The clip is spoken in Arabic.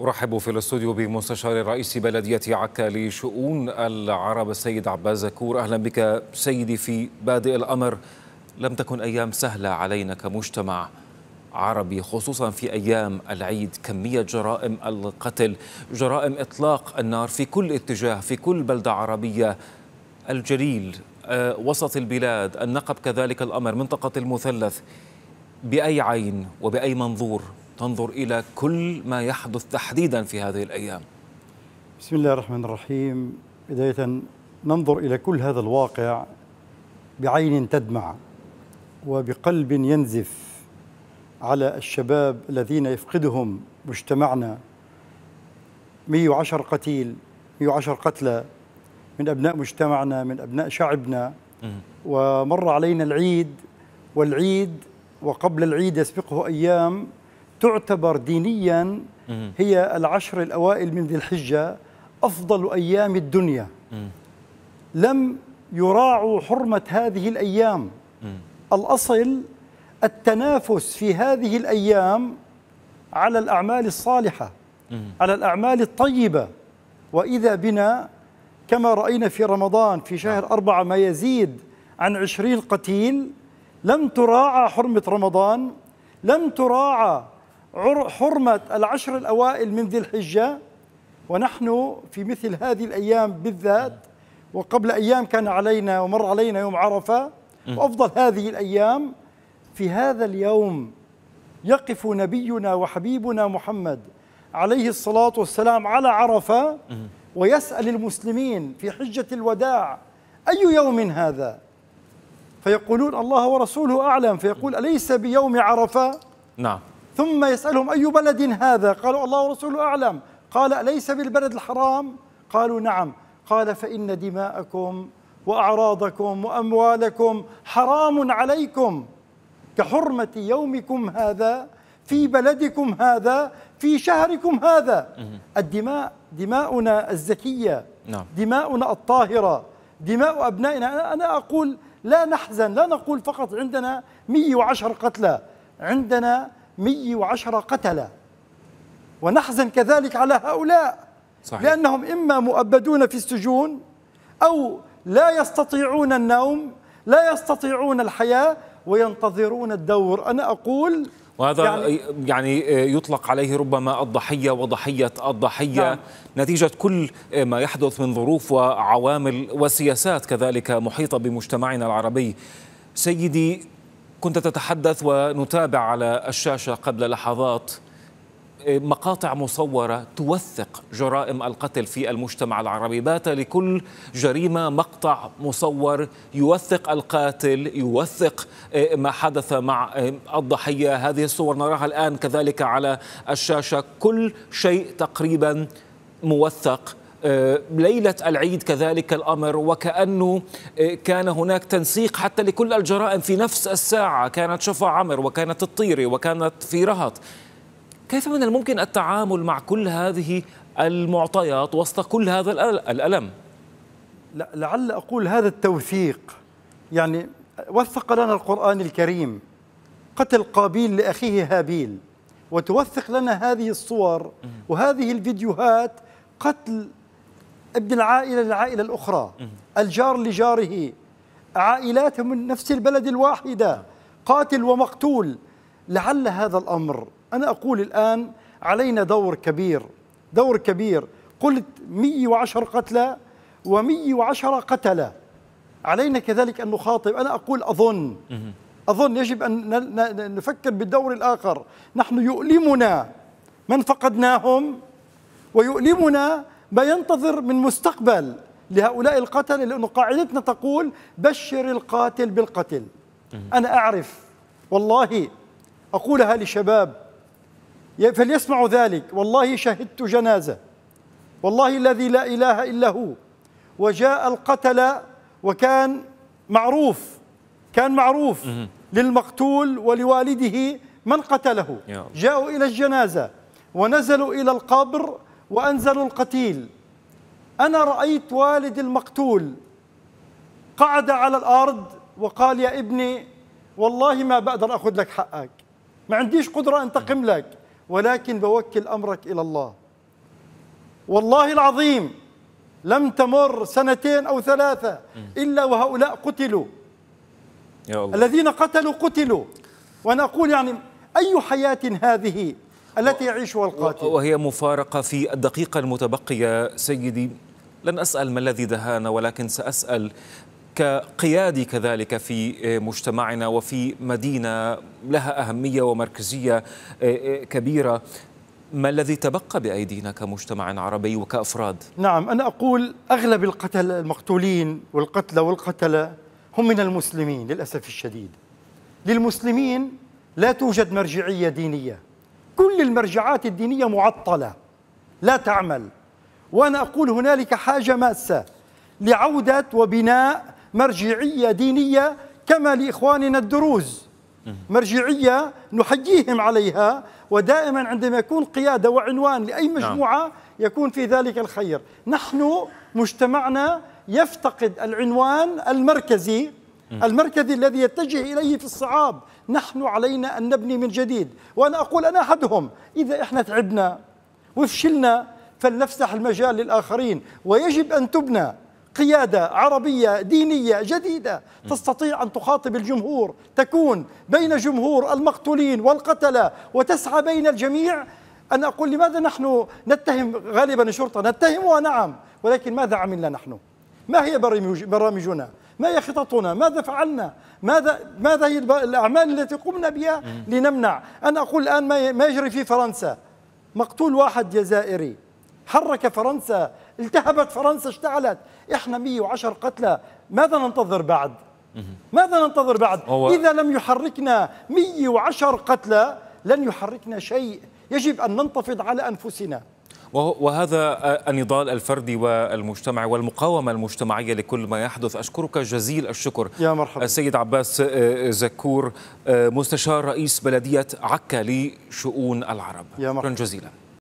أرحب في الاستوديو بمستشار رئيس بلدية عكا لشؤون العرب السيد عباس زكور أهلا بك سيدي في بادئ الأمر لم تكن أيام سهلة علينا كمجتمع عربي خصوصا في أيام العيد كمية جرائم القتل جرائم إطلاق النار في كل اتجاه في كل بلدة عربية الجليل آه، وسط البلاد النقب كذلك الأمر منطقة المثلث بأي عين وبأي منظور تنظر إلى كل ما يحدث تحديدا في هذه الأيام بسم الله الرحمن الرحيم بداية ننظر إلى كل هذا الواقع بعين تدمع وبقلب ينزف على الشباب الذين يفقدهم مجتمعنا 110 قتيل 110 قتلى من أبناء مجتمعنا من أبناء شعبنا ومر علينا العيد والعيد وقبل العيد يسبقه أيام تعتبر دينيا هي العشر الأوائل من ذي الحجة أفضل أيام الدنيا لم يراعوا حرمة هذه الأيام الأصل التنافس في هذه الأيام على الأعمال الصالحة على الأعمال الطيبة وإذا بنا كما رأينا في رمضان في شهر نعم. أربعة ما يزيد عن عشرين قتيل لم تراعى حرمة رمضان لم تراعى حرمة العشر الأوائل من ذي الحجة ونحن في مثل هذه الأيام بالذات وقبل أيام كان علينا ومر علينا يوم عرفة وأفضل هذه الأيام في هذا اليوم يقف نبينا وحبيبنا محمد عليه الصلاة والسلام على عرفة ويسأل المسلمين في حجة الوداع أي يوم هذا فيقولون الله ورسوله أعلم فيقول أليس بيوم عرفة نعم ثم يسألهم أي بلد هذا قالوا الله ورسوله أعلم قال ليس بالبلد الحرام قالوا نعم قال فإن دماءكم وأعراضكم وأموالكم حرام عليكم كحرمة يومكم هذا في بلدكم هذا في شهركم هذا الدماء دماؤنا الزكية نعم. دماؤنا الطاهرة دماء أبنائنا أنا أقول لا نحزن لا نقول فقط عندنا 110 قتلى عندنا 110 قتلة ونحزن كذلك على هؤلاء صحيح. لأنهم إما مؤبدون في السجون أو لا يستطيعون النوم لا يستطيعون الحياة وينتظرون الدور أنا أقول وهذا يعني, يعني يطلق عليه ربما الضحية وضحية الضحية نعم. نتيجة كل ما يحدث من ظروف وعوامل وسياسات كذلك محيطة بمجتمعنا العربي سيدي كنت تتحدث ونتابع على الشاشة قبل لحظات إيه، مقاطع مصورة توثق جرائم القتل في المجتمع العربي بات لكل جريمة مقطع مصور يوثق القاتل يوثق إيه، ما حدث مع إيه، الضحية هذه الصور نراها الآن كذلك على الشاشة كل شيء تقريبا موثق آه، ليلة العيد كذلك الأمر وكأنه آه، كان هناك تنسيق حتى لكل الجرائم في نفس الساعة كانت شفا عمر وكانت الطيري وكانت في رهط كيف من الممكن التعامل مع كل هذه المعطيات وسط كل هذا الألم لعل أقول هذا التوثيق يعني وثق لنا القرآن الكريم قتل قابيل لأخيه هابيل وتوثق لنا هذه الصور وهذه الفيديوهات قتل ابن العائلة للعائلة الأخرى الجار لجاره عائلات من نفس البلد الواحدة قاتل ومقتول لعل هذا الأمر أنا أقول الآن علينا دور كبير دور كبير قلت 110 قتلى و110 قتلة علينا كذلك أن نخاطب أنا أقول أظن أظن يجب أن نفكر بالدور الآخر نحن يؤلمنا من فقدناهم ويؤلمنا ما ينتظر من مستقبل لهؤلاء القتل لأنه قاعدتنا تقول بشر القاتل بالقتل أنا أعرف والله أقولها لشباب فليسمعوا ذلك والله شهدت جنازة والله الذي لا إله إلا هو وجاء القتل وكان معروف كان معروف للمقتول ولوالده من قتله جاءوا إلى الجنازة ونزلوا إلى القبر وأنزلوا القتيل أنا رأيت والد المقتول قعد على الأرض وقال يا ابني والله ما بقدر أخذ لك حقك ما عنديش قدرة أنتقم لك ولكن بوكل أمرك إلى الله والله العظيم لم تمر سنتين أو ثلاثة إلا وهؤلاء قتلوا يا الله. الذين قتلوا قتلوا وأنا أقول يعني أي حياة هذه التي يعيشها القاتل وهي مفارقة في الدقيقة المتبقية سيدي لن أسأل ما الذي دهانا ولكن سأسأل كقيادي كذلك في مجتمعنا وفي مدينة لها أهمية ومركزية آه، آه، كبيرة ما الذي تبقى بأيدينا كمجتمع عربي وكأفراد؟ نعم أنا أقول أغلب القتل المقتولين والقتلى والقتلة هم من المسلمين للأسف الشديد للمسلمين لا توجد مرجعية دينية كل المرجعات الدينية معطلة لا تعمل وأنا أقول هنالك حاجة ماسة لعودة وبناء مرجعية دينية كما لإخواننا الدروز مرجعية نحييهم عليها ودائما عندما يكون قيادة وعنوان لأي نعم. مجموعة يكون في ذلك الخير نحن مجتمعنا يفتقد العنوان المركزي المركزي الذي يتجه إليه في الصعاب نحن علينا أن نبني من جديد وأنا أقول أنا أحدهم إذا إحنا تعبنا وفشلنا فلنفسح المجال للآخرين ويجب أن تبنى قيادة عربية دينية جديدة تستطيع أن تخاطب الجمهور تكون بين جمهور المقتولين والقتلة وتسعى بين الجميع أن أقول لماذا نحن نتهم غالبا الشرطة نتهمها نعم ولكن ماذا عملنا نحن ما هي برامجنا ما هي خططنا ماذا فعلنا ماذا ماذا هي الاعمال التي قمنا بها لنمنع انا اقول الان ما يجري في فرنسا مقتول واحد جزائري حرك فرنسا التهبت فرنسا اشتعلت احنا 110 قتلى ماذا ننتظر بعد ماذا ننتظر بعد اذا لم يحركنا 110 قتلى لن يحركنا شيء يجب ان ننتفض على انفسنا وهذا النضال الفردي والمجتمعي والمقاومة المجتمعية لكل ما يحدث أشكرك جزيل الشكر يا مرحبا السيد عباس آه، زكور آه، مستشار رئيس بلدية عكا لشؤون العرب يا مرحبا جزيلا